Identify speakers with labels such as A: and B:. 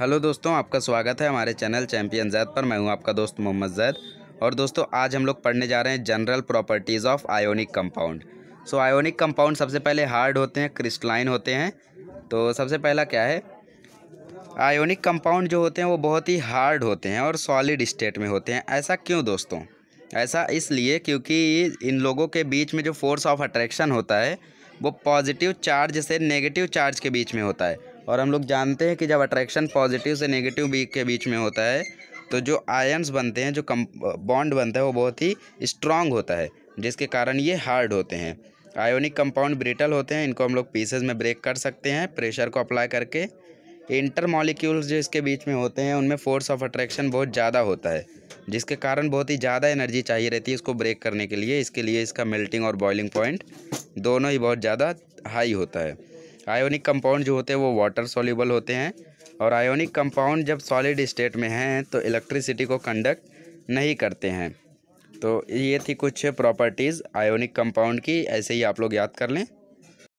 A: hello दोस्तों आपका स्वागत है हमारे चैनल चैम्पियन जैद पर मैं हूं आपका दोस्त मोहम्मद जैद और दोस्तों आज हम लोग पढ़ने जा रहे हैं general properties of ionic compound so ionic compound सबसे पहले हार्ड होते हैं क्रिस्टलाइन होते हैं तो सबसे पहला क्या है आयोनिक कंपाउंड जो होते हैं वो बहुत ही हार्ड होते हैं और सॉलिड स्टेट में होते हैं ऐसा क्यों दोस्तों ऐसा इसलिए क्योंकि इन लोगों के बीच में जो फोर्स ऑफ अट्रैक्शन होता है वो पॉजिटिव चार्ज से नेगेटिव चार्ज के बीच में होता है और हम लोग जानते हैं कि जब अट्रैक्शन पॉजिटिव से नेगेटिव के बीच में होता है तो जो आयन्स बनते हैं जो कम बॉन्ड बनता है वो बहुत ही स्ट्रांग होता है जिसके कारण ये हार्ड होते हैं आयोनिक कंपाउंड ब्रिटल होते हैं इनको हम लोग पीसेज में ब्रेक कर सकते हैं प्रेशर को अप्लाई करके इंटर मॉलिक्यूल्स जो इसके बीच में होते हैं उनमें फोर्स ऑफ अट्रैक्शन बहुत ज़्यादा होता है जिसके कारण बहुत ही ज़्यादा एनर्जी चाहिए रहती है इसको ब्रेक करने के लिए इसके लिए इसका मेल्टिंग और बॉइलिंग पॉइंट दोनों ही बहुत ज़्यादा हाई होता है आयोनिक कंपाउंड जो होते हैं वो वाटर सोल्यूबल होते हैं और आयोनिक कंपाउंड जब सॉलिड स्टेट में हैं तो इलेक्ट्रिसिटी को कंडक्ट नहीं करते हैं तो ये थी कुछ प्रॉपर्टीज़ आयोनिक कंपाउंड की ऐसे ही आप लोग याद कर लें